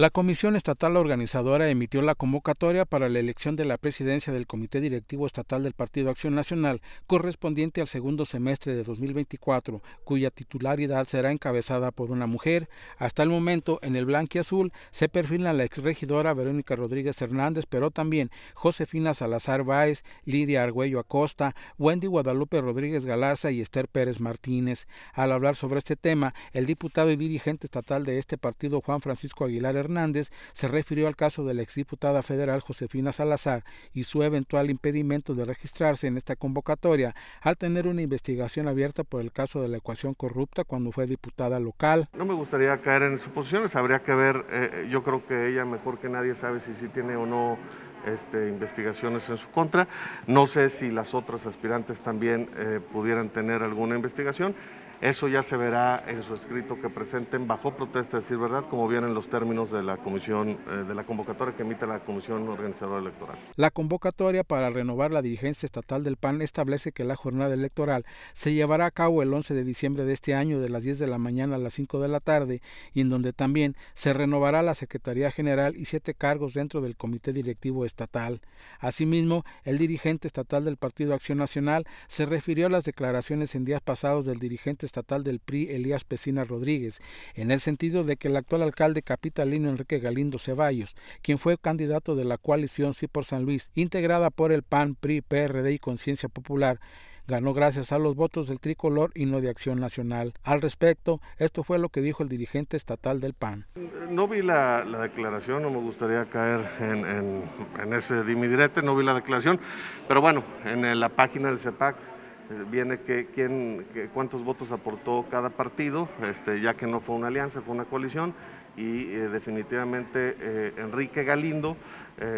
La Comisión Estatal Organizadora emitió la convocatoria para la elección de la presidencia del Comité Directivo Estatal del Partido Acción Nacional, correspondiente al segundo semestre de 2024, cuya titularidad será encabezada por una mujer. Hasta el momento, en el azul se perfilan la exregidora Verónica Rodríguez Hernández, pero también Josefina Salazar Báez, Lidia Argüello Acosta, Wendy Guadalupe Rodríguez Galaza y Esther Pérez Martínez. Al hablar sobre este tema, el diputado y dirigente estatal de este partido, Juan Francisco Aguilar Hernández se refirió al caso de la exdiputada federal Josefina Salazar y su eventual impedimento de registrarse en esta convocatoria al tener una investigación abierta por el caso de la ecuación corrupta cuando fue diputada local. No me gustaría caer en suposiciones, habría que ver, eh, eh, yo creo que ella mejor que nadie sabe si sí tiene o no este, investigaciones en su contra. No sé si las otras aspirantes también eh, pudieran tener alguna investigación. Eso ya se verá en su escrito que presenten bajo protesta, decir verdad, como vienen los términos de la comisión, eh, de la convocatoria que emite la Comisión Organizadora Electoral. La convocatoria para renovar la dirigencia estatal del PAN establece que la jornada electoral se llevará a cabo el 11 de diciembre de este año de las 10 de la mañana a las 5 de la tarde y en donde también se renovará la Secretaría General y siete cargos dentro del Comité Directivo Estatal. Asimismo, el dirigente estatal del Partido Acción Nacional se refirió a las declaraciones en días pasados del dirigente estatal del PRI, Elías Pesina Rodríguez, en el sentido de que el actual alcalde capitalino Enrique Galindo Ceballos, quien fue candidato de la coalición Sí por San Luis, integrada por el PAN, PRI, PRD y Conciencia Popular, ganó gracias a los votos del tricolor y no de Acción Nacional. Al respecto, esto fue lo que dijo el dirigente estatal del PAN. No vi la, declaración, no me gustaría caer en, en ese dimidirete, no vi la declaración, pero bueno, en la página del CEPAC e eh, viene que, quién, cuántos votos aportó cada partido, este, ya que no fue una alianza, fue una coalición, y eh, definitivamente eh, Enrique Galindo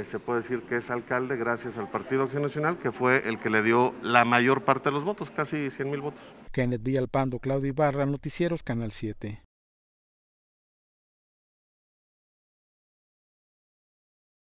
se puede decir que es alcalde gracias al Partido Acción Nacional, que fue el que le dio la mayor parte de los votos, casi 100 mil votos. Kenneth Villalpando, Claudio Ibarra, Noticieros, Canal 7.